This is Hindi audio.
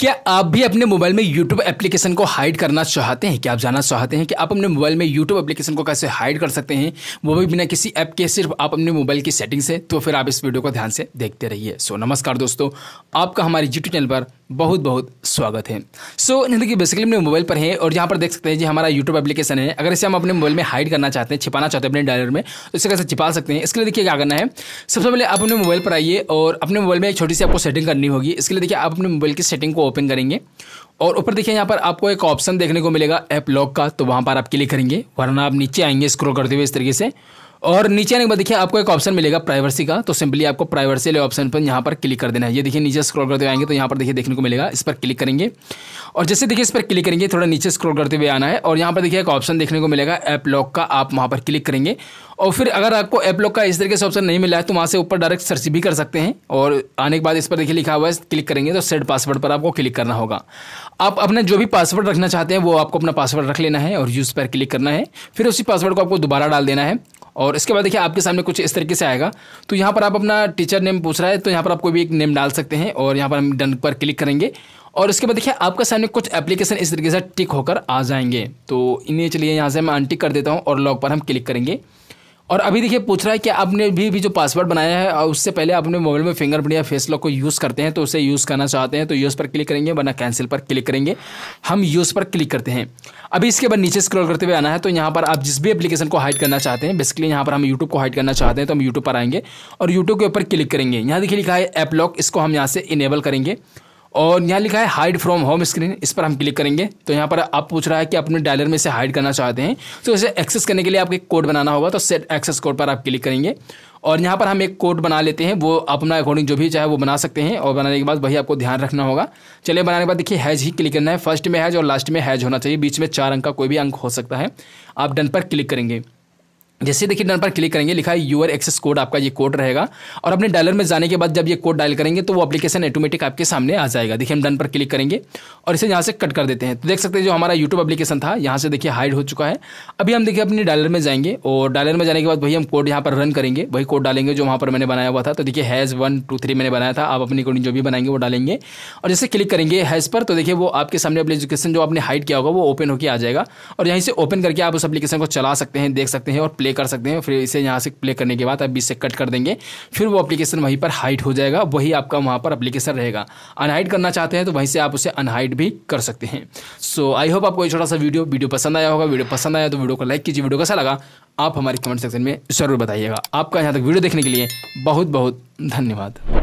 क्या आप भी अपने मोबाइल में YouTube एप्लीकेशन को हाइड करना चाहते हैं क्या आप जानना चाहते हैं कि आप अपने मोबाइल में YouTube एप्लीकेशन को कैसे हाइड कर सकते हैं वो भी बिना किसी ऐप के सिर्फ आप अपने मोबाइल की सेटिंग से तो फिर आप इस वीडियो को ध्यान से देखते रहिए सो नमस्कार दोस्तों आपका हमारे यूट्यूब चैनल पर बहुत बहुत स्वागत है सो so, देखिए बेसिकली अपने मोबाइल पर है और यहाँ पर देख सकते हैं जी हमारा यूट्यूब एप्लीकेशन है अगर इसे हम अपने मोबाइल में हाइड करना चाहते हैं छिपाना चाहते हैं अपने डायलर में तो इसे कैसे छिपा सकते हैं इसके लिए देखिए क्या करना है सबसे पहले आप अपने मोबाइल पर आइए और अपने मोबाइल में एक छोटी सी आपको सेटिंग करनी होगी इसके लिए देखिए आप अपने मोबाइल की सेटिंग को ओपन करेंगे और ऊपर देखिए यहाँ पर आपको एक ऑप्शन देखने को मिलेगा ऐप लॉक का तो वहाँ पर आप क्लिक करेंगे वरना आप नीचे आएंगे स्क्रोल करते हुए इस तरीके से और नीचे आने के बाद देखिए आपको एक ऑप्शन मिलेगा प्राइवेसी का तो सिंपली आपको प्राइवेसी वाले ऑप्शन पर यहाँ पर क्लिक कर देना है ये देखिए नीचे स्क्रॉल करते हुए आएंगे तो यहाँ पर देखिए देखने को मिलेगा इस पर क्लिक करेंगे और जैसे देखिए इस पर क्लिक करेंगे थोड़ा नीचे स्क्रॉल करते हुए आना है और यहाँ पर देखिए एक ऑप्शन देखने को मिलेगा ऐप लॉक का आप वहाँ पर क्लिक करेंगे और फिर अगर आपको ऐप लॉक का इस तरीके से ऑप्शन नहीं मिला है तो वहाँ से ऊपर डायरेक्ट सर्च भी कर सकते हैं और आने के बाद इस पर देखिए लिखा हुआ है क्लिक करेंगे तो सेट पासवर्ड पर आपको क्लिक करना होगा आप अपना जो भी पासवर्ड रखना चाहते हैं वो आपको अपना पासवर्ड रख लेना है और यूज़ पर क्लिक करना है फिर उसी पासवर्ड को आपको दोबारा डाल देना है और इसके बाद देखिए आपके सामने कुछ इस तरीके से आएगा तो यहाँ पर आप अपना टीचर नेम पूछ रहा है तो यहाँ पर आप कोई भी एक नेम डाल सकते हैं और यहाँ पर हम डन पर क्लिक करेंगे और इसके बाद देखिए आपके सामने कुछ एप्लीकेशन इस तरीके से टिक होकर आ जाएंगे तो इन्हें चलिए यहाँ से मैं अनटिक कर देता हूँ और लॉग पर हम क्लिक करेंगे और अभी देखिए पूछ रहा है कि आपने भी भी जो पासवर्ड बनाया है और उससे पहले आपने मोबाइल में फिंगरप्रिंट या फेस लॉक को यूज़ करते हैं तो उसे यूज़ करना चाहते हैं तो यूज़ पर क्लिक करेंगे वरना कैंसिल पर क्लिक करेंगे हम यूज़ पर क्लिक करते हैं अभी इसके बाद नीचे स्क्रॉल करते हुए आना है तो यहाँ पर आप जिस भी एप्लीकेशन को हाइड करना चाहते हैं बेसिकली यहाँ पर हम यूट्यूब को हाइड करना चाहते हैं तो हम यूट्यूब पर आएंगे और यूट्यूब के ऊपर क्लिक करेंगे यहाँ देखिए लिखा है ऐप लॉक इसको हम यहाँ से इनेबल करेंगे और यहाँ लिखा है हाइड फ्रॉम होम स्क्रीन इस पर हम क्लिक करेंगे तो यहाँ पर आप पूछ रहा है कि अपने डायलर में से हाइड करना चाहते हैं तो इसे एक्सेस करने के लिए आपको एक कोड बनाना होगा तो सेट एक्सेस कोड पर आप क्लिक करेंगे और यहाँ पर हम एक कोड बना लेते हैं वो अपना अकॉर्डिंग जो भी चाहे वो बना सकते हैं और बनाने के बाद वही आपको ध्यान रखना होगा चलिए बनाने के बाद देखिए हैज ही क्लिक करना है फर्स्ट में हैज और लास्ट में हैज होना चाहिए बीच में चार अंक का कोई भी अंक हो सकता है आप डन पर क्लिक करेंगे जैसे देखिए डन पर क्लिक करेंगे लिखा है यूर एक्सेस कोड आपका ये कोड रहेगा और अपने डायलर में जाने के बाद जब ये कोड डायल करेंगे तो वो एप्लीकेशन ऑटोमेटिक आपके सामने आ जाएगा देखिए हम डन पर क्लिक करेंगे और इसे यहाँ से कट कर देते हैं तो देख सकते हैं जो हमारा यूट्यूब एप्लीकेशन था यहाँ से देखिए हाइड हो चुका है अभी हम देखिए अपने डायलर में जाएंगे और डायलर में जाने के बाद वही हम कोड यहाँ पर रन करेंगे वही कोड डालेंगे जो वहाँ पर मैंने बनाया हुआ था तो देखिए हैज़ वन टू थ्री मैंने बनाया था आप अपनी कोडिंग जो भी बनाएंगे वो डालेंगे और जैसे क्लिक करेंगे हैज़ पर तो देखिए वो आपके सामने एप्लीकेशन जो आपने हाइड किया होगा वो ओपन होकर आ जाएगा और यहीं से ओपन करके आप उस एप्लीकेशन को चला सकते हैं देख सकते हैं और प्ले प्ले कर सकते हैं फिर इसे यहाँ से प्ले करने के बाद आप बीस से कट कर देंगे फिर वो एप्लीकेशन वहीं पर हाइट हो जाएगा वही आपका वहाँ पर अपलीकेशन रहेगा अनहाइट करना चाहते हैं तो वहीं से आप उसे अनहाइट भी कर सकते हैं सो आई होप आपको छोटा सा वीडियो वीडियो पसंद आया होगा वीडियो पसंद आया तो वीडियो को लाइक कीजिए वीडियो कैसा लगा आप हमारे कमेंट सेक्शन में ज़रूर बताइएगा आपका यहाँ तक वीडियो देखने के लिए बहुत बहुत धन्यवाद